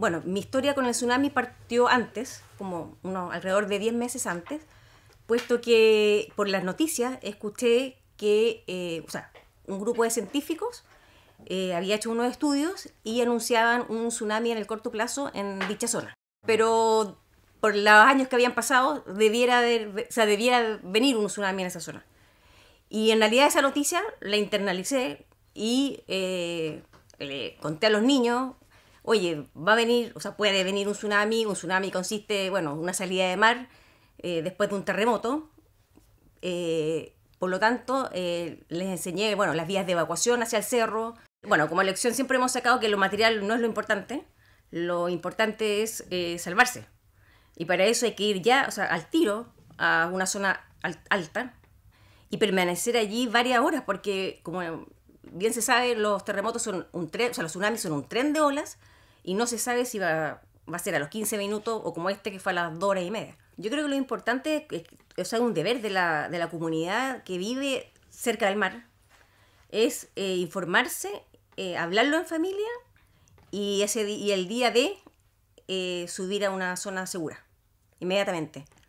Bueno, mi historia con el tsunami partió antes, como alrededor de 10 meses antes, puesto que por las noticias escuché que, eh, sea, un grupo de científicos eh, había hecho unos estudios y anunciaban un tsunami en el corto plazo en dicha zona. Pero por los años que habían pasado, debiera, o sea, debiera venir un tsunami en esa zona. Y en realidad esa noticia la internalicé y eh, le conté a los niños, oye, va a venir, o sea, puede venir un tsunami, un tsunami consiste, bueno, una salida de mar eh, después de un terremoto. Eh, por lo tanto, eh, les enseñé, bueno, las vías de evacuación hacia el cerro. Bueno, como lección siempre hemos sacado que lo material no es lo importante, lo importante es salvarse. Y para eso hay que ir ya, o sea, al tiro, a una zona alta y permanecer allí varias horas, porque como bien se sabe, los terremotos son un tren, o sea, los tsunamis son un tren de olas y no se sabe si va, a ser a los 15 minutos o como este que fue a las 2 horas y media. Yo creo que lo importante es, o sea, un deber de la, de la comunidad que vive cerca del mar, es eh, informarse, eh, hablarlo en familia y, ese y el día de eh, subir a una zona segura, inmediatamente.